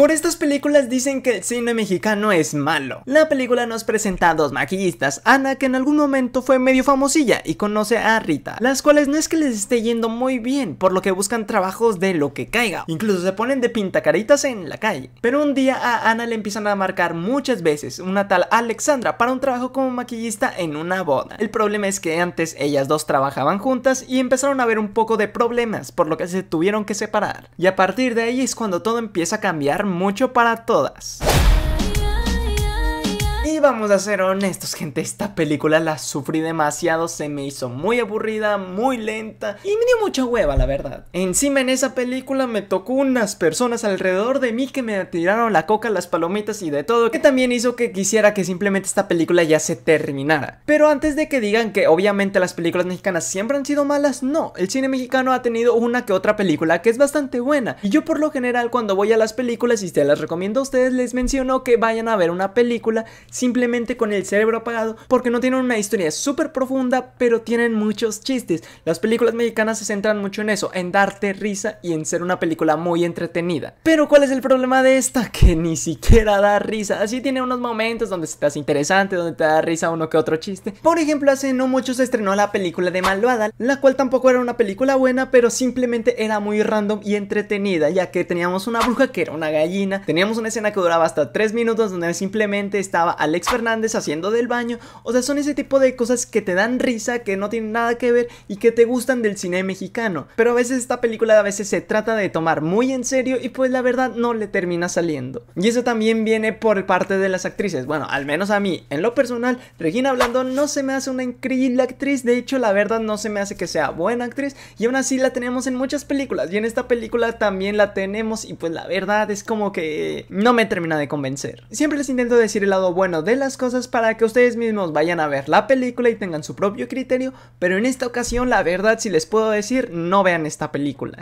Por estas películas dicen que el cine mexicano es malo. La película nos presenta a dos maquillistas, Ana que en algún momento fue medio famosilla y conoce a Rita, las cuales no es que les esté yendo muy bien, por lo que buscan trabajos de lo que caiga, incluso se ponen de pintacaritas en la calle. Pero un día a Ana le empiezan a marcar muchas veces una tal Alexandra para un trabajo como maquillista en una boda. El problema es que antes ellas dos trabajaban juntas y empezaron a haber un poco de problemas, por lo que se tuvieron que separar. Y a partir de ahí es cuando todo empieza a cambiar mucho para todas vamos a ser honestos, gente, esta película la sufrí demasiado, se me hizo muy aburrida, muy lenta y me dio mucha hueva, la verdad. Encima en esa película me tocó unas personas alrededor de mí que me tiraron la coca, las palomitas y de todo, que también hizo que quisiera que simplemente esta película ya se terminara. Pero antes de que digan que obviamente las películas mexicanas siempre han sido malas, no, el cine mexicano ha tenido una que otra película que es bastante buena. Y yo por lo general cuando voy a las películas y se las recomiendo a ustedes les menciono que vayan a ver una película sin simplemente con el cerebro apagado porque no tienen una historia súper profunda, pero tienen muchos chistes. Las películas mexicanas se centran mucho en eso, en darte risa y en ser una película muy entretenida. Pero ¿cuál es el problema de esta? Que ni siquiera da risa. Así tiene unos momentos donde se te hace interesante, donde te da risa uno que otro chiste. Por ejemplo, hace no mucho se estrenó la película de Malvada, la cual tampoco era una película buena, pero simplemente era muy random y entretenida, ya que teníamos una bruja que era una gallina, teníamos una escena que duraba hasta 3 minutos donde simplemente estaba Alex Fernández haciendo del baño. O sea, son ese tipo de cosas que te dan risa, que no tienen nada que ver y que te gustan del cine mexicano. Pero a veces esta película a veces se trata de tomar muy en serio y pues la verdad no le termina saliendo. Y eso también viene por parte de las actrices. Bueno, al menos a mí, en lo personal, Regina hablando no se me hace una increíble actriz. De hecho, la verdad no se me hace que sea buena actriz. Y aún así la tenemos en muchas películas. Y en esta película también la tenemos. Y pues la verdad es como que no me termina de convencer. Siempre les intento decir el lado bueno de de las cosas para que ustedes mismos vayan a ver la película y tengan su propio criterio, pero en esta ocasión la verdad si les puedo decir, no vean esta película.